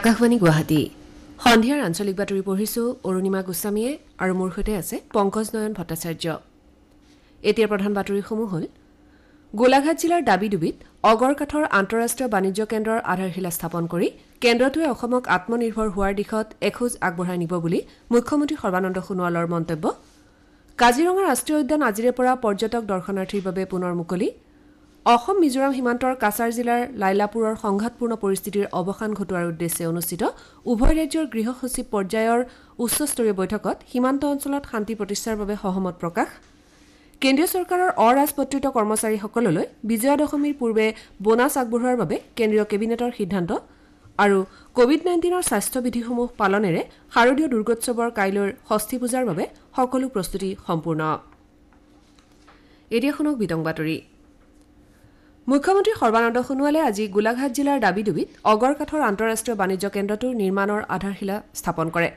আকাশবাণী গুৱাহাটী সন্ধিয়াৰ আঞ্চলিক বাতৰি পঢ়িছো অৰুণিমা গোস্বামীয়ে আৰু মোৰ সৈতে আছে পংকজ নয়ন ভট্টাচাৰ্য এতিয়াৰ প্ৰধান বাতৰিসমূহ হ'ল গোলাঘাট জিলাৰ ডুবিত অগৰকাঠৰ আন্তঃৰাষ্ট্ৰীয় বাণিজ্য কেন্দ্ৰৰ আধাৰশিলা স্থাপন কৰি কেন্দ্ৰটোৱে অসমক আমনিৰ্ভৰ হোৱাৰ দিশত এখোজ আগবঢ়াই নিব বুলি মুখ্যমন্ত্ৰী সৰ্বানন্দ সোণোৱালৰ মন্তব্য কাজিৰঙা ৰাষ্ট্ৰীয় উদ্যান আজিৰে পৰা পৰ্যটক দৰ্শনাৰ্থীৰ বাবে পুনৰ মুকলি অসম মিজোৰাম সীমান্তৰ কাছাৰ জিলাৰ লাইলাপুৰৰ সংঘাতপূৰ্ণ পৰিস্থিতিৰ অৱসান ঘটোৱাৰ উদ্দেশ্যে অনুষ্ঠিত উভয় ৰাজ্যৰ গৃহ সচিব পৰ্যায়ৰ উচ্চস্তৰীয় বৈঠকত সীমান্ত অঞ্চলত শান্তি প্ৰতিষ্ঠাৰ বাবে সহমত প্ৰকাশ কেন্দ্ৰীয় চৰকাৰৰ অৰাজপত্ৰিত কৰ্মচাৰীসকললৈ বিজয়া দশমীৰ পূৰ্বে বোনাছ আগবঢ়োৱাৰ বাবে কেন্দ্ৰীয় কেবিনেটৰ সিদ্ধান্ত আৰু কোভিড নাইণ্টিনৰ স্বাস্থ্যবিধিসমূহ পালনেৰে শাৰদীয় দুৰ্গোৎসৱৰ কাইলৈ ষষ্ঠী পূজাৰ বাবে সকলো প্ৰস্তুতি সম্পূৰ্ণ মুখ্যমন্ত্ৰী সৰ্বানন্দ সোণোৱালে আজি গোলাঘাট জিলাৰ ডাবিডুবিত অগৰকাঠৰ আন্তঃৰাষ্ট্ৰীয় বাণিজ্য কেন্দ্ৰটোৰ নিৰ্মাণৰ আধাৰশিলা স্থাপন কৰে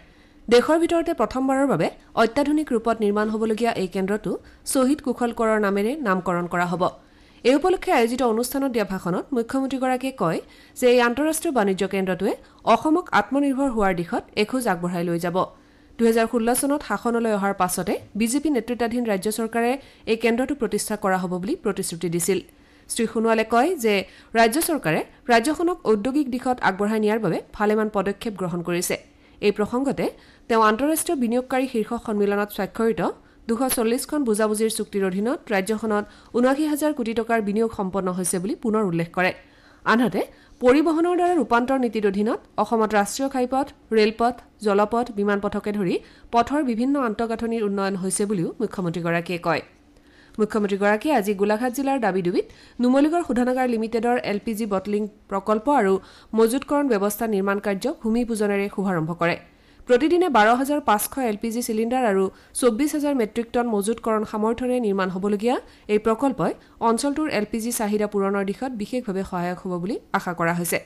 দেশৰ ভিতৰতে প্ৰথমবাৰৰ বাবে অত্যাধুনিক ৰূপত নিৰ্মাণ হ'বলগীয়া এই কেন্দ্ৰটো শ্বহীদ কুশল কোঁৱৰৰ নামেৰে নামকৰণ কৰা হ'ব এই উপলক্ষে আয়োজিত অনুষ্ঠানত দিয়া ভাষণত মুখ্যমন্ত্ৰীগৰাকীয়ে কয় যে এই আন্তঃৰাষ্ট্ৰীয় বাণিজ্য কেন্দ্ৰটোৱে অসমক আমনিৰ্ভৰ হোৱাৰ দিশত এখোজ আগবঢ়াই লৈ যাব দুহেজাৰ ষোল্ল চনত শাসনলৈ অহাৰ পাছতে বিজেপি নেতৃতাধীন ৰাজ্য চৰকাৰে এই কেন্দ্ৰটো প্ৰতিষ্ঠা কৰা হ'ব বুলি প্ৰতিশ্ৰুতি দিছিলে শ্ৰীসোণোৱালে কয় যে ৰাজ্য চৰকাৰে ৰাজ্যখনক ঔদ্যোগিক দিশত আগবঢ়াই নিয়াৰ বাবে ভালেমান পদক্ষেপ গ্ৰহণ কৰিছে এই প্ৰসংগতে তেওঁ আন্তঃৰাষ্ট্ৰীয় বিনিয়োগকাৰী শীৰ্ষ সন্মিলনত স্বাক্ষৰিত দুশ চল্লিছখন বুজাবুজিৰ চুক্তিৰ অধীনত ৰাজ্যখনত ঊনাশী হাজাৰ কোটি টকাৰ বিনিয়োগ সম্পন্ন হৈছে বুলি পুনৰ উল্লেখ কৰে আনহাতে পৰিবহনৰ দ্বাৰা ৰূপান্তৰ নীতিৰ অধীনত অসমত ৰাষ্ট্ৰীয় ঘাইপথ ৰেলপথ জলপথ বিমান পথকে ধৰি পথৰ বিভিন্ন আন্তঃগাঁথনিৰ উন্নয়ন হৈছে বুলিও মুখ্যমন্ত্ৰীগৰাকীয়ে কয় মুখ্যমন্ত্ৰীগৰাকীয়ে আজি গোলাঘাট জিলাৰ দাবীডুবিত নুমলীগড় শোধনাগাৰ লিমিটেডৰ এল পি জি বটলিং প্ৰকল্প আৰু মজুতকৰণ ব্যৱস্থা নিৰ্মাণ কাৰ্য ভূমি পূজনেৰে শুভাৰম্ভ কৰে প্ৰতিদিনে বাৰ হাজাৰ পাঁচশ এল পি জি চিলিণ্ডাৰ আৰু চৌব্বিছ হাজাৰ মেট্ৰিক টন মজুতকৰণ সামৰ্থ্যৰে নিৰ্মাণ হ'বলগীয়া এই প্ৰকল্পই অঞ্চলটোৰ এল পি জি চাহিদা পূৰণৰ দিশত বিশেষভাৱে সহায়ক হ'ব বুলি আশা কৰা হৈছে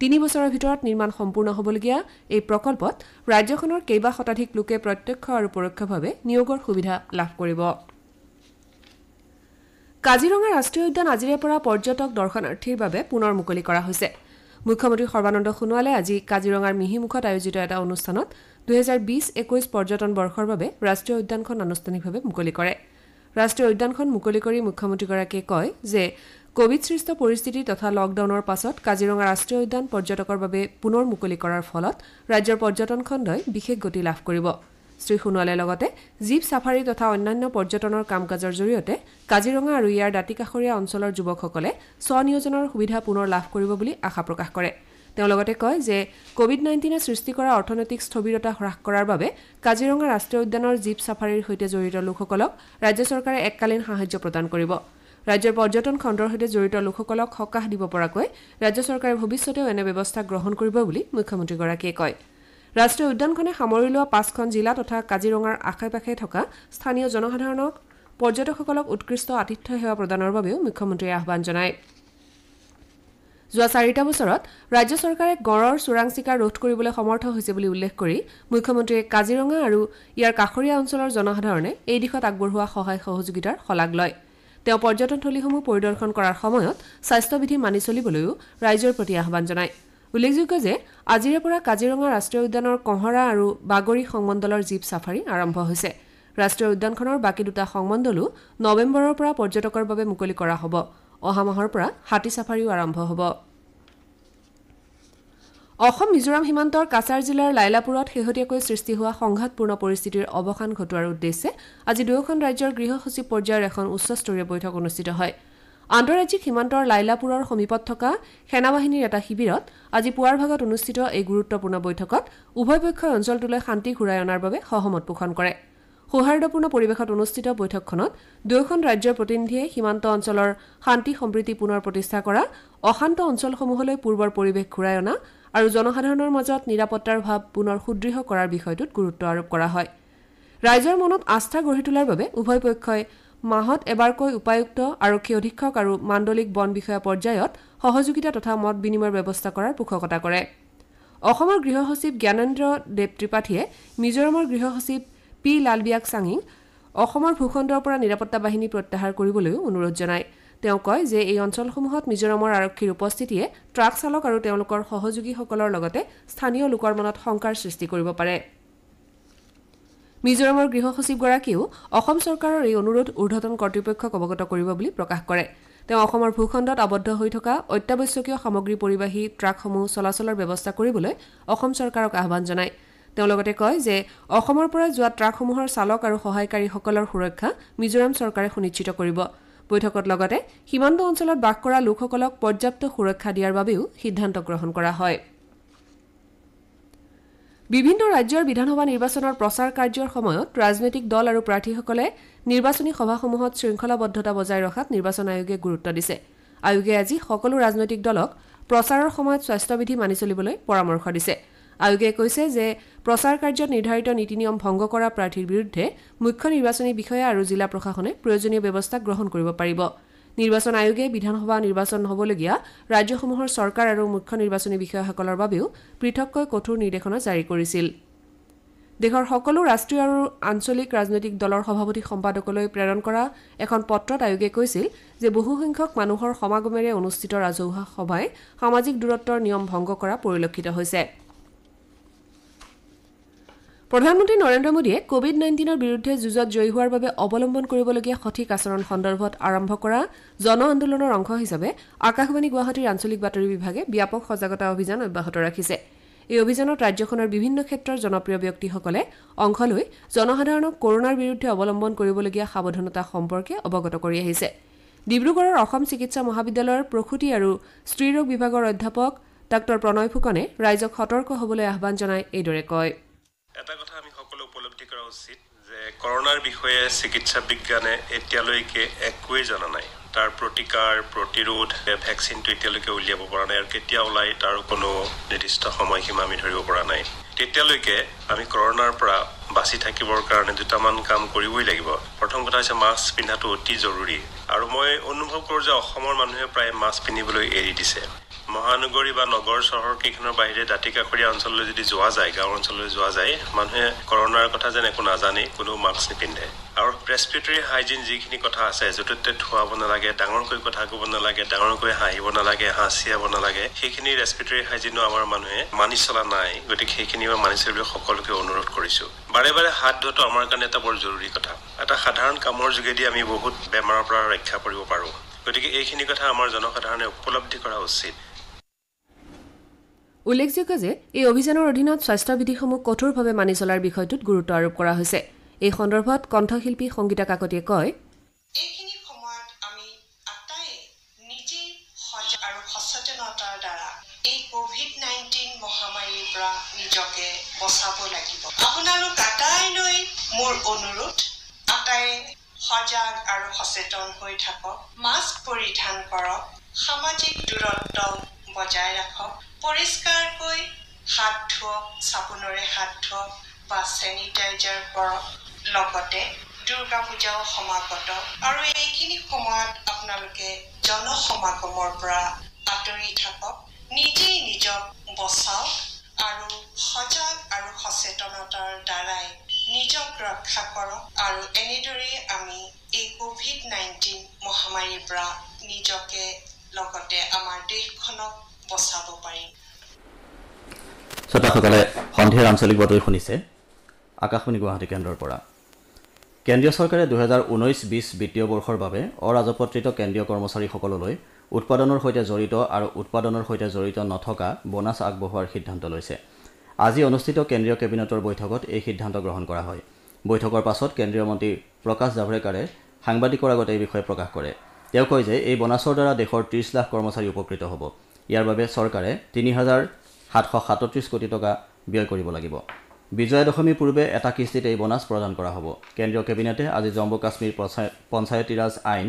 তিনি বছৰৰ ভিতৰত নিৰ্মাণ সম্পূৰ্ণ হ'বলগীয়া এই প্ৰকল্পত ৰাজ্যখনৰ কেইবা শতাধিক লোকে প্ৰত্যক্ষ আৰু পৰোক্ষভাৱে নিয়োগৰ সুবিধা লাভ কৰিব কাজিৰঙা ৰাষ্ট্ৰীয় উদ্যান আজিৰে পৰা পৰ্যটক দৰ্শনাৰ্থীৰ বাবে পুনৰ মুকলি কৰা হৈছে মুখ্যমন্ত্ৰী সৰ্বানন্দ সোণোৱালে আজি কাজিৰঙাৰ মিহিমুখত আয়োজিত এটা অনুষ্ঠানত দুহেজাৰ বিশ একৈশ পৰ্যটন বৰ্ষৰ বাবে ৰাষ্ট্ৰীয় উদ্যানখন আনুষ্ঠানিকভাৱে মুকলি কৰে ৰাষ্ট্ৰীয় উদ্যানখন মুকলি কৰি মুখ্যমন্ত্ৰীগৰাকীয়ে কয় যে কোভিড সৃষ্ট পৰিস্থিতি তথা লকডাউনৰ পাছত কাজিৰঙা ৰাষ্ট্ৰীয় উদ্যান পৰ্যটকৰ বাবে পুনৰ মুকলি কৰাৰ ফলত ৰাজ্যৰ পৰ্যটন খণ্ডই বিশেষ গতি লাভ কৰিব শ্ৰীসোণোৱালে লগতে জীপ ছাফাৰী তথা অন্যান্য পৰ্যটনৰ কাম কাজৰ জৰিয়তে কাজিৰঙা আৰু ইয়াৰ দাঁতিকাষৰীয়া অঞ্চলৰ যুৱকসকলে স্বনিয়োজনৰ সুবিধা পুনৰ লাভ কৰিব বুলি আশা প্ৰকাশ কৰে তেওঁ লগতে কয় যে কোভিড নাইণ্টিনে সৃষ্টি কৰা অৰ্থনৈতিক স্থবিৰতা হ্ৰাস কৰাৰ বাবে কাজিৰঙা ৰাষ্ট্ৰীয় উদ্যানৰ জীপ ছাফাৰীৰ সৈতে জড়িত লোকসকলক ৰাজ্য চৰকাৰে এককালীন সাহায্য প্ৰদান কৰিব ৰাজ্যৰ পৰ্যটন খণ্ডৰ সৈতে জড়িত লোকসকলক সকাহ দিব পৰাকৈ ৰাজ্য চৰকাৰে ভৱিষ্যতেও এনে ব্যৱস্থা গ্ৰহণ কৰিব বুলি মুখ্যমন্ত্ৰীগৰাকীয়ে কয় ৰাষ্ট্ৰীয় উদ্যানখনে সামৰি লোৱা পাঁচখন জিলা তথা কাজিৰঙাৰ আশে পাশে থকা স্থানীয় জনসাধাৰণক পৰ্যটকসকলক উৎকৃষ্ট আতিথ্য সেৱা প্ৰদানৰ বাবেও মুখ্যমন্ত্ৰীয়ে আহান জনায় যোৱা চাৰিটা বছৰত ৰাজ্য চৰকাৰে গঁড়ৰ চোৰাং চিকাৰ ৰোধ কৰিবলৈ সমৰ্থ হৈছে বুলি উল্লেখ কৰি মুখ্যমন্ত্ৰীয়ে কাজিৰঙা আৰু ইয়াৰ কাষৰীয়া অঞ্চলৰ জনসাধাৰণে এই দিশত আগবঢ়োৱা সহায় সহযোগিতাৰ শলাগ লয় তেওঁ পৰ্যটনথলীসমূহ পৰিদৰ্শন কৰাৰ সময়ত স্বাস্থ্যবিধি মানি চলিবলৈও ৰাইজৰ প্ৰতি আহান জনায় উল্লেখযোগ্য যে আজিৰে পৰা কাজিৰঙা ৰাষ্ট্ৰীয় উদ্যানৰ কহৰা আৰু বাগৰি সংমণ্ডলৰ জীপ চাফাৰী আৰম্ভ হৈছে ৰাষ্ট্ৰীয় উদ্যানখনৰ বাকী দুটা সংমণ্ডলো নৱেম্বৰৰ পৰা পৰ্যটকৰ বাবে মুকলি কৰা হ'ব অহা মাহৰ পৰা হাতী ছাফাৰীও আৰম্ভ হ'ব অসম মিজোৰাম সীমান্তৰ কাছাৰ জিলাৰ লাইলাপুৰত শেহতীয়াকৈ সৃষ্টি হোৱা সংঘাতপূৰ্ণ পৰিস্থিতিৰ অৱসান ঘটোৱাৰ উদ্দেশ্যে আজি দুয়োখন ৰাজ্যৰ গৃহ সচিব পৰ্যায়ৰ এখন উচ্চস্তৰীয় বৈঠক অনুষ্ঠিত হয় আন্তঃৰাজ্যিক সীমান্তৰ লাইলাপুৰৰ সমীপত থকা সেনাবাহিনীৰ এটা শিবিৰত আজি পুৱাৰ ভাগত অনুষ্ঠিত এই গুৰুত্বপূৰ্ণ বৈঠকত উভয় পক্ষই অঞ্চলটোলৈ শান্তি ঘূৰাই অনাৰ বাবে সহমত পোষণ কৰে সৌহাৰ্দ্যপূৰ্ণ পৰিৱেশত অনুষ্ঠিত বৈঠকখনত দুয়োখন ৰাজ্যৰ প্ৰতিনিধিয়ে সীমান্ত অঞ্চলৰ শান্তি সম্প্ৰীতি পুনৰ প্ৰতিষ্ঠা কৰা অশান্ত অঞ্চলসমূহলৈ পূৰ্বৰ পৰিৱেশ ঘূৰাই অনা আৰু জনসাধাৰণৰ মাজত নিৰাপত্তাৰ ভাৱ পুনৰ সুদৃঢ় কৰাৰ বিষয়টোত গুৰুত্ব আৰোপ কৰা হয় ৰাইজৰ মনত আস্থা গঢ়ি তোলাৰ বাবে উভয় পক্ষই মাহত এবাৰকৈ উপায়ুক্ত আৰক্ষী অধীক্ষক আৰু মাণ্ডলিক বন বিষয়া পৰ্যায়ত সহযোগিতা তথা মত বিনিময়ৰ ব্যৱস্থা কৰাৰ পোষকতা কৰে অসমৰ গৃহ সচিব জ্ঞানেন্দ্ৰ দেৱ ত্ৰিপাঠীয়ে মিজোৰামৰ গৃহ সচিব পি লালবিয়াক চাঙিং অসমৰ ভূখণ্ডৰ পৰা নিৰাপত্তা বাহিনী প্ৰত্যাহাৰ কৰিবলৈও অনুৰোধ জনায় তেওঁ কয় যে এই অঞ্চলসমূহত মিজোৰামৰ আৰক্ষীৰ উপস্থিতিয়ে ট্ৰাক চালক আৰু তেওঁলোকৰ সহযোগীসকলৰ লগতে স্থানীয় লোকৰ মনত শংকাৰ সৃষ্টি কৰিব পাৰে মিজোৰামৰ গৃহ সচিবগৰাকীয়েও অসম চৰকাৰৰ এই অনুৰোধ ঊৰ্ধতন কৰ্তৃপক্ষক অৱগত কৰিব বুলি প্ৰকাশ কৰে তেওঁ অসমৰ ভূখণ্ডত আবদ্ধ হৈ থকা অত্যাৱশ্যকীয় সামগ্ৰী পৰিবাহী ট্ৰাকসমূহ চলাচলৰ ব্যৱস্থা কৰিবলৈ অসম চৰকাৰক আহান জনায় তেওঁ লগতে কয় যে অসমৰ পৰা যোৱা ট্ৰাকসমূহৰ চালক আৰু সহায়কাৰীসকলৰ সুৰক্ষা মিজোৰাম চৰকাৰে সুনিশ্চিত কৰিব বৈঠকত লগতে সীমান্ত অঞ্চলত বাস কৰা লোকসকলক পৰ্যাপ্ত সুৰক্ষা দিয়াৰ বাবেও সিদ্ধান্ত গ্ৰহণ কৰা হয় বিভিন্ন ৰাজ্যৰ বিধানসভা নিৰ্বাচনৰ প্ৰচাৰ কাৰ্যৰ সময়ত ৰাজনৈতিক দল আৰু প্ৰাৰ্থীসকলে নিৰ্বাচনী সভাসমূহত শৃংখলাবদ্ধতা বজাই ৰখাত নিৰ্বাচন আয়োগে গুৰুত্ব দিছে আয়োগে আজি সকলো ৰাজনৈতিক দলক প্ৰচাৰৰ সময়ত স্বাস্থ্যবিধি মানি চলিবলৈ পৰামৰ্শ দিছে আয়োগে কৈছে যে প্ৰচাৰ কাৰ্যত নিৰ্ধাৰিত নীতি নিয়ম ভংগ কৰা প্ৰাৰ্থীৰ বিৰুদ্ধে মুখ্য নিৰ্বাচনী বিষয়া আৰু জিলা প্ৰশাসনে প্ৰয়োজনীয় ব্যৱস্থা গ্ৰহণ কৰিব পাৰিব নিৰ্বাচন আয়োগে বিধানসভা নিৰ্বাচন হ'বলগীয়া ৰাজ্যসমূহৰ চৰকাৰ আৰু মুখ্য নিৰ্বাচনী বিষয়াসকলৰ বাবেও পৃথককৈ কঠোৰ নিৰ্দেশনা জাৰি কৰিছিল দেশৰ সকলো ৰাষ্ট্ৰীয় আৰু আঞ্চলিক ৰাজনৈতিক দলৰ সভাপতি সম্পাদকলৈ প্ৰেৰণ কৰা এখন পত্ৰত আয়োগে কৈছিল যে বহুসংখ্যক মানুহৰ সমাগমেৰে অনুষ্ঠিত ৰাজহুৱা সভাই সামাজিক দূৰত্বৰ নিয়ম ভংগ কৰা পৰিলক্ষিত হৈছে প্ৰধানমন্ত্ৰী নৰেন্দ্ৰ মোদীয়ে কোভিড নাইণ্টিনৰ বিৰুদ্ধে যুঁজত জয়ী হোৱাৰ বাবে অৱলম্বন কৰিবলগীয়া সঠিক আচৰণ সন্দৰ্ভত আৰম্ভ কৰা জন আন্দোলনৰ অংশ হিচাপে আকাশবাণী গুৱাহাটীৰ আঞ্চলিক বাতৰি বিভাগে ব্যাপক সজাগতা অভিযান অব্যাহত ৰাখিছে এই অভিযানত ৰাজ্যখনৰ বিভিন্ন ক্ষেত্ৰৰ জনপ্ৰিয় ব্যক্তিসকলে অংশ লৈ জনসাধাৰণক কৰোণাৰ বিৰুদ্ধে অৱলম্বন কৰিবলগীয়া সাৱধানতা সম্পৰ্কে অৱগত কৰি আহিছে ডিব্ৰুগড়ৰ অসম চিকিৎসা মহাবিদ্যালয়ৰ প্ৰসূতি আৰু স্ত্ৰীৰোগ বিভাগৰ অধ্যাপক ডাঃ প্ৰণয় ফুকনে ৰাইজক সতৰ্ক হ'বলৈ আহান জনাই এইদৰে কয় উচিত যে কৰোণাৰ বিষয়ে চিকিৎসা বিজ্ঞানে এতিয়ালৈকে একোৱে জনা নাই তাৰ প্ৰতিকাৰ প্ৰতিৰোধ ভেকচিনটো এতিয়ালৈকে উলিয়াব পৰা নাই আৰু কেতিয়া ওলাই তাৰ কোনো নিৰ্দিষ্ট সময়সীমা আমি ধৰিব পৰা নাই তেতিয়ালৈকে আমি কৰোণাৰ পৰা বাচি থাকিবৰ কাৰণে দুটামান কাম কৰিবই লাগিব প্ৰথম কথা হৈছে মাস্ক পিন্ধাটো অতি জৰুৰী আৰু মই অনুভৱ কৰোঁ যে অসমৰ মানুহে প্ৰায় মাস্ক পিন্ধিবলৈ এৰি দিছে মহানগৰী বা নগৰ চহৰ কেইখনৰ বাহিৰে দাঁতি কাষৰীয়া অঞ্চললৈ যদি যোৱা যায় গাঁও অঞ্চললৈ যোৱা যায় মানুহে কৰোণাৰ কথা যেন একো নাজানেই কোনো মাস্ক নিপিন্ধে আৰু প্ৰেছপিটৰী হাইজিন যিখিনি কথা আছে য'তে ত'তে ধুৱাব নালাগে ডাঙৰকৈ কথা ক'ব নালাগে ডাঙৰকৈ হাঁহিব নালাগে হাঁচিয়াব নালাগে সেইখিনি ৰেছপিটৰী হাইজিনো আমাৰ মানুহে মানি চলা নাই গতিকে সেইখিনি মই মানি চলিবলৈ সকলোকে অনুৰোধ কৰিছো বাৰে বাৰে হাত ধোৱাটো আমাৰ কাৰণে এটা বৰ জৰুৰী কথা এটা সাধাৰণ কামৰ যোগেদি আমি বহুত বেমাৰৰ পৰা ৰক্ষা পৰিব পাৰো গতিকে এইখিনি কথা আমাৰ জনসাধাৰণে উপলব্ধি কৰা উচিত উল্লেখযোগ্য যে এই অভিযানৰ অধীনত স্বাস্থ্যবিধিসমূহ কঠোৰভাৱে মানি চলাৰ বিষয়টোত গুৰুত্ব আৰোপ কৰা হৈছে এই সন্দৰ্ভত কণ্ঠশিল্পী সংগীতা কাকতিয়ে কয় মাস্ক পৰিধান কৰক সামাজিক দূৰত্ব বজাই ৰাখক পৰিষ্কাৰকৈ হাত ধুৱক চাবোনেৰে হাত ধুৱক বা চেনিটাইজাৰ কৰক লগতে দুৰ্গা পূজাও সমাগত আৰু এইখিনি সময়ত আপোনালোকে জনসমাগমৰ পৰা আঁতৰি থাকক নিজেই নিজক বচাওক আৰু সজাগ আৰু সচেতনতাৰ দ্বাৰাই নিজক ৰক্ষা কৰক আৰু এনেদৰেই আমি এই কভিড নাইণ্টিন মহামাৰীৰ পৰা নিজকে লগতে আমাৰ দেশখনক বচাব পাৰিম শ্ৰোতাসকলে সন্ধিয়াৰ আঞ্চলিক বাতৰি শুনিছে আকাশবাণী গুৱাহাটী কেন্দ্ৰৰ পৰা কেন্দ্ৰীয় চৰকাৰে দুহেজাৰ ঊনৈছ বিছ বিত্তীয় বৰ্ষৰ বাবে অৰাজপত্ৰিত কেন্দ্ৰীয় কৰ্মচাৰীসকললৈ উৎপাদনৰ সৈতে জড়িত আৰু উৎপাদনৰ সৈতে জড়িত নথকা বোনাছ আগবঢ়োৱাৰ সিদ্ধান্ত লৈছে আজি অনুষ্ঠিত কেন্দ্ৰীয় কেবিনেটৰ বৈঠকত এই সিদ্ধান্ত গ্ৰহণ কৰা হয় বৈঠকৰ পাছত কেন্দ্ৰীয় মন্ত্ৰী প্ৰকাশ জাভড়েকাৰে সাংবাদিকৰ আগত এই বিষয়ে প্ৰকাশ কৰে তেওঁ কয় যে এই বোনাছৰ দ্বাৰা দেশৰ ত্ৰিছ লাখ কৰ্মচাৰী উপকৃত হ'ব ইয়াৰ বাবে চৰকাৰে তিনি হাজাৰ সাতশ সাতত্ৰিছ কোটি টকা ব্যয় কৰিব লাগিব বিজয়া দশমীৰ পূৰ্বে এটা কিস্তিত এই বনাছ প্ৰদান কৰা হ'ব কেন্দ্ৰীয় কেবিনেটে আজি জম্মু কাশ্মীৰ পঞ্চায় পঞ্চায়তীৰাজ আইন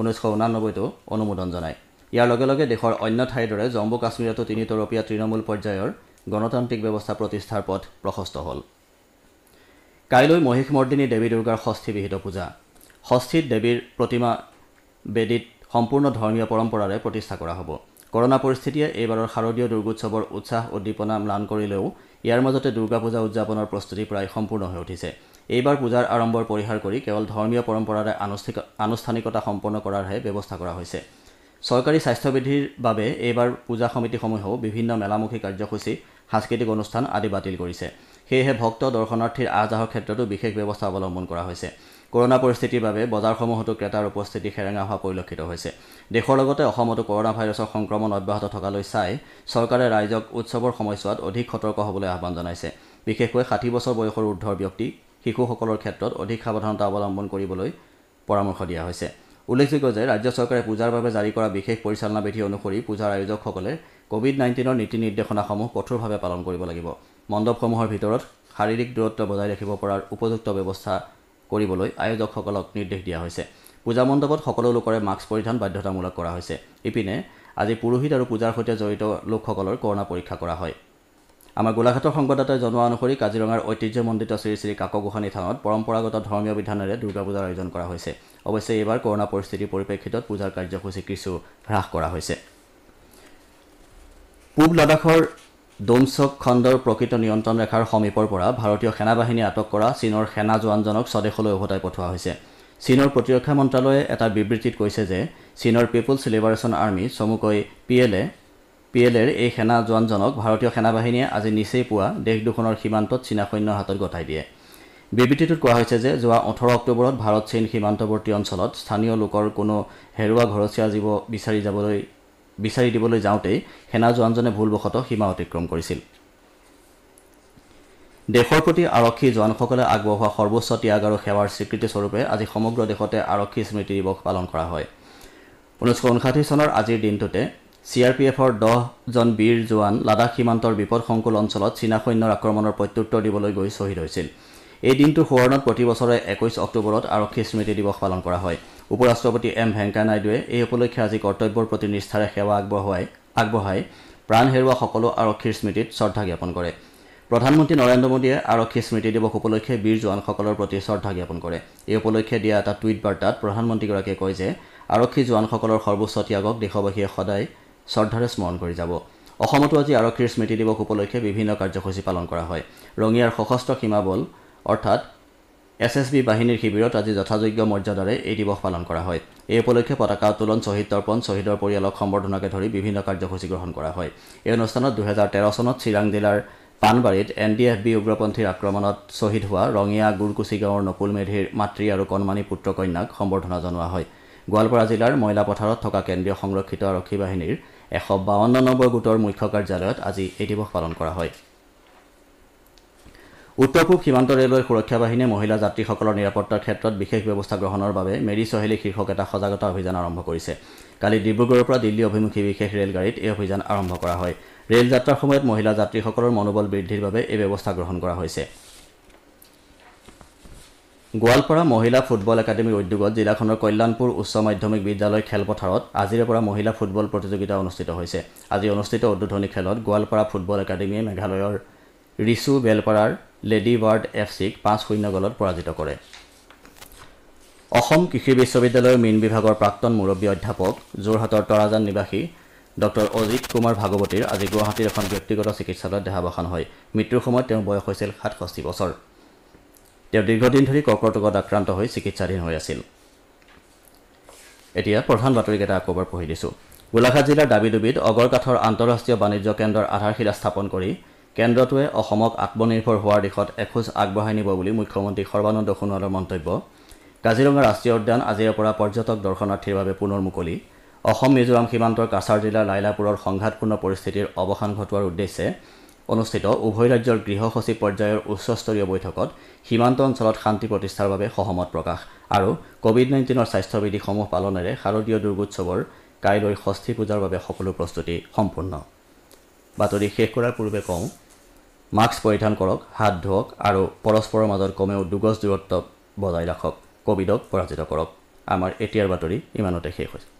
ঊনৈছশ ঊনানব্বৈটো অনুমোদন জনায় ইয়াৰ লগে লগে দেশৰ অন্য ঠাইৰ দৰে জম্মু কাশ্মীৰতো তিনি তৰপীয়া তৃণমূল পৰ্যায়ৰ গণতান্ত্ৰিক ব্যৱস্থা প্ৰতিষ্ঠাৰ পথ প্ৰশস্ত হ'ল কাইলৈ মহিষমৰ্দিনী দেৱী দুৰ্গাৰ ষষ্ঠী বিহিত পূজা ষষ্ঠীত দেৱীৰ প্ৰতিমা বেদীত সম্পূৰ্ণ ধৰ্মীয় পৰম্পৰাৰে প্ৰতিষ্ঠা কৰা হ'ব কৰনা পৰিস্থিতিয়ে এইবাৰৰ শাৰদীয় দুৰ্গোৎসৱৰ উৎসাহ উদ্দীপনা ম্লান কৰিলেও ইয়াৰ মাজতে দুৰ্গা পূজা উদযাপনৰ প্ৰস্তুতি প্ৰায় সম্পূৰ্ণ হৈ উঠিছে এইবাৰ পূজাৰ আৰম্ভৰ পৰিহাৰ কৰি কেৱল ধৰ্মীয় পৰম্পৰাৰে আনুষ্ঠানিকতা সম্পন্ন কৰাৰহে ব্যৱস্থা কৰা হৈছে চৰকাৰী স্বাস্থ্যবিধিৰ বাবে এইবাৰ পূজা সমিতিসমূহেও বিভিন্ন মেলামুখী কাৰ্যসূচী সাংস্কৃতিক অনুষ্ঠান আদি বাতিল কৰিছে সেয়েহে ভক্ত দৰ্শনাৰ্থীৰ আহ যাহৰ ক্ষেত্ৰতো বিশেষ ব্যৱস্থা অৱলম্বন কৰা হৈছে কৰনা পৰিস্থিতিৰ বাবে বজাৰসমূহতো ক্ৰেতাৰ উপস্থিতি সেৰেঙা হোৱা পৰিলক্ষিত হৈছে দেশৰ লগতে অসমতো কৰনা ভাইৰাছৰ সংক্ৰমণ অব্যাহত থকালৈ চাই চৰকাৰে ৰাইজক উৎসৱৰ সময়ছোৱাত অধিক সতৰ্ক হ'বলৈ আহ্বান জনাইছে বিশেষকৈ ষাঠি বছৰ বয়সৰ ঊৰ্ধৰ ব্যক্তি শিশুসকলৰ ক্ষেত্ৰত অধিক সাৱধানতা অৱলম্বন কৰিবলৈ পৰামৰ্শ দিয়া হৈছে উল্লেখযোগ্য যে ৰাজ্য চৰকাৰে পূজাৰ বাবে জাৰি কৰা বিশেষ পৰিচালনা বিধি অনুসৰি পূজাৰ আয়োজকসকলে কোভিড নাইণ্টিনৰ নীতি নিৰ্দেশনাসমূহ কঠোৰভাৱে পালন কৰিব লাগিব মণ্ডপসমূহৰ ভিতৰত শাৰীৰিক দূৰত্ব বজাই ৰাখিব পৰাৰ উপযুক্ত ব্যৱস্থা কৰিবলৈ আয়োজকসকলক নিৰ্দেশ দিয়া হৈছে পূজা মণ্ডপত সকলো লোকৰে মাস্ক পৰিধান বাধ্যতামূলক কৰা হৈছে ইপিনে আজি পুৰোহিত আৰু পূজাৰ সৈতে জড়িত লোকসকলৰ কৰোণা পৰীক্ষা কৰা হয় আমাৰ গোলাঘাটৰ সংবাদদাতাই জনোৱা অনুসৰি কাজিৰঙাৰ ঐতিহ্যমণ্ডিত শ্ৰী শ্ৰী কাকগোহানী থানত পৰম্পৰাগত ধৰ্মীয় বিধানেৰে দুৰ্গা পূজাৰ আয়োজন কৰা হৈছে অৱশ্যে এইবাৰ কৰোণা পৰিস্থিতিৰ পৰিপ্ৰেক্ষিতত পূজাৰ কাৰ্যসূচী কিছু হ্ৰাস কৰা হৈছে পূব লাডাখৰ ডোমছক খণ্ডৰ প্ৰকৃত নিয়ন্ত্ৰণ ৰেখাৰ সমীপৰ পৰা ভাৰতীয় সেনাবাহিনী আটক কৰা চীনৰ সেনা জোৱানজনক স্বদেশলৈ উভতাই পঠোৱা হৈছে চীনৰ প্ৰতিৰক্ষা মন্ত্ৰালয়ে এটা বিবৃতিত কৈছে যে চীনৰ পিপুলছ লিবাৰেশ্যন আৰ্মী চমুকৈ P L A P L এৰ এই সেনা জোৱানজনক ভাৰতীয় সেনাবাহিনীয়ে আজি নিচেই পুৱা দেশ দুখনৰ সীমান্তত চীনা সৈন্যৰ হাতত গতাই দিয়ে বিবৃতিটোত কোৱা হৈছে যে যোৱা ওঠৰ অক্টোবৰত ভাৰত চীন সীমান্তৱৰ্তী অঞ্চলত স্থানীয় লোকৰ কোনো হেৰুৱা ঘৰচীয়া জীৱ বিচাৰি যাবলৈ বিচাৰি দিবলৈ যাওঁতেই সেনা জোৱানজনে ভুলবশতঃ সীমা অতিক্ৰম কৰিছিল দেশৰ প্ৰতি আৰক্ষী জোৱানসকলে আগবঢ়োৱা সৰ্বোচ্চ ত্যাগ আৰু সেৱাৰ স্বীকৃতিস্বৰূপে আজি সমগ্ৰ দেশতে আৰক্ষী স্মৃতি দিৱস পালন কৰা হয় ঊনৈছশ ঊনষাঠি চনৰ আজিৰ দিনটোতে চি আৰ পি এফৰ দহজন বীৰ জোৱান লাডাখ সীমান্তৰ বিপদসংকুল অঞ্চলত চীনা সৈন্যৰ আক্ৰমণৰ প্ৰত্যুত্তৰ দিবলৈ গৈ শ্বহীদ হৈছিল এই দিনটোৰ সোৱৰণত প্ৰতিবছৰে একৈছ অক্টোবৰত আৰক্ষী স্মৃতি দিৱস পালন কৰা হয় উপ ৰাষ্ট্ৰপতি এম ভেংকায়া নাইডুৱে এই উপলক্ষে আজি কৰ্তব্যৰ প্ৰতি নিষ্ঠাৰে সেৱা আগবঢ়াই আগবঢ়াই প্ৰাণ হেৰুওৱা সকলো আৰক্ষীৰ স্মৃতিত শ্ৰদ্ধা জ্ঞাপন কৰে প্ৰধানমন্ত্ৰী নৰেন্দ্ৰ মোদীয়ে আৰক্ষী স্মৃতি দিৱস উপলক্ষে বীৰ জোৱানসকলৰ প্ৰতি শ্ৰদ্ধা জ্ঞাপন কৰে এই উপলক্ষে দিয়া এটা টুইট বাৰ্তাত প্ৰধানমন্ত্ৰীগৰাকীয়ে কয় যে আৰক্ষী জোৱানসকলৰ সৰ্বোচ্চ ত্যাগক দেশবাসীয়ে সদায় শ্ৰদ্ধাৰে স্মৰণ কৰি যাব অসমতো আজি আৰক্ষীৰ স্মৃতি দিৱস উপলক্ষে বিভিন্ন কাৰ্যসূচী পালন কৰা হয় ৰঙিয়াৰ সশস্ত্ৰ সীমাবল অৰ্থাৎ এছ এছ বি বাহিনীৰ শিবিৰত আজি যথাযোগ্য মৰ্যাদাৰে এই দিৱস পালন কৰা হয় এই উপলক্ষে পতাকা উত্তোলন শ্বহীদ তৰ্পণ শ্বহীদৰ পৰিয়ালক সম্বৰ্ধনাকে ধৰি বিভিন্ন কাৰ্যসূচী গ্ৰহণ কৰা হয় এই অনুষ্ঠানত দুহেজাৰ তেৰ চনত চিৰাং জিলাৰ পানবাৰীত এন ডি এফ বি উগ্ৰপন্থীৰ আক্ৰমণত শ্বহীদ হোৱা ৰঙিয়া গুৰকুচি গাঁৱৰ নকুল মেধিৰ মাতৃ আৰু কণমানি পুত্ৰ কন্যাক সম্বৰ্ধনা জনোৱা হয় গোৱালপাৰা জিলাৰ মৈলাপথাৰত থকা কেন্দ্ৰীয় সংৰক্ষিত আৰক্ষী বাহিনীৰ এশ বাৱন্ন নম্বৰ গোটৰ মুখ্য কাৰ্যালয়ত আজি এই দিৱস পালন কৰা হয় উত্তৰ পূব সীমান্ত ৰেলৱেৰ সুৰক্ষা বাহিনীয়ে মহিলা যাত্ৰীসকলৰ নিৰাপত্তাৰ ক্ষেত্ৰত বিশেষ ব্যৱস্থা গ্ৰহণৰ বাবে মেৰী চহেলী শীৰ্ষক এটা সজাগতা অভিযান আৰম্ভ কৰিছে কালি ডিব্ৰুগড়ৰ পৰা দিল্লী অভিমুখী বিশেষ ৰেলগাড়ীত এই অভিযান আৰম্ভ কৰা হয় ৰেল যাত্ৰাৰ সময়ত মহিলা যাত্ৰীসকলৰ মনোবল বৃদ্ধিৰ বাবে এই ব্যৱস্থা গ্ৰহণ কৰা হৈছে গোৱালপাৰা মহিলা ফুটবল একাডেমীৰ উদ্যোগত জিলাখনৰ কল্যাণপুৰ উচ্চ মাধ্যমিক বিদ্যালয় খেলপথাৰত আজিৰে পৰা মহিলা ফুটবল প্ৰতিযোগিতা অনুষ্ঠিত হৈছে আজি অনুষ্ঠিত উদ্বোধনী খেলত গোৱালপাৰা ফুটবল একাডেমীয়ে মেঘালয়ৰ ৰিচু বেলপাৰাৰ লেডি ৱাৰ্ড এফ চিক পাঁচ শূন্য গ'লত পৰাজিত কৰে অসম কৃষি বিশ্ববিদ্যালয়ৰ মীন বিভাগৰ প্ৰাক্তন মুৰববী অধ্যাপক যোৰহাটৰ তৰাজান নিবাসী ডঃ অজিত কুমাৰ ভাগৱতীৰ আজি গুৱাহাটীৰ এখন ব্যক্তিগত চিকিৎসালয়ত দেহাৱসান হয় মৃত্যুৰ সময়ত তেওঁৰ বয়স হৈছিল সাতষষ্ঠি বছৰ তেওঁ দীৰ্ঘদিন ধৰি কৰ্কট ৰোগত আক্ৰান্ত হৈ চিকিৎসাধীন হৈ আছিল এতিয়া প্ৰধান বাতৰিকেইটা আকৌবাৰ পঢ়ি দিছোঁ গোলাঘাট জিলাৰ ডুবিত অগৰকাঠৰ আন্তঃৰাষ্ট্ৰীয় বাণিজ্য কেন্দ্ৰৰ আধাৰশিলা স্থাপন কৰি কেন্দ্ৰটোৱে অসমক আত্মনিৰ্ভৰ হোৱাৰ দিশত এখোজ আগবঢ়াই নিব বুলি মুখ্যমন্ত্ৰী সৰ্বানন্দ সোণোৱালৰ মন্তব্য কাজিৰঙা ৰাষ্ট্ৰীয় উদ্যান আজিৰে পৰা পৰ্যটক দৰ্শনাৰ্থীৰ বাবে পুনৰ মুকলি অসম মিজোৰাম সীমান্তৰ কাছাৰ জিলাৰ লাইলাপুৰৰ সংঘাতপূৰ্ণ পৰিস্থিতিৰ অৱসান ঘটোৱাৰ উদ্দেশ্যে অনুষ্ঠিত উভয় ৰাজ্যৰ গৃহ সচিব পৰ্যায়ৰ উচ্চস্তৰীয় বৈঠকত সীমান্ত অঞ্চলত শান্তি প্ৰতিষ্ঠাৰ বাবে সহমত প্ৰকাশ আৰু কভিড নাইণ্টিনৰ স্বাস্থ্যবিধিসমূহ পালনেৰে শাৰদীয় দুৰ্গোৎসৱৰ কাইলৈ ষষ্ঠী পূজাৰ বাবে সকলো প্ৰস্তুতি সম্পূৰ্ণ বাতৰি শেষ কৰাৰ পূৰ্বে কওঁ মাস্ক পৰিধান কৰক হাত ধোৱক আৰু পৰস্পৰৰ মাজত কমেও দুগজ দূৰত্ব বজাই ৰাখক কোভিডক পৰাজিত কৰক আমাৰ এতিয়াৰ বাতৰি ইমানতে শেষ হৈছে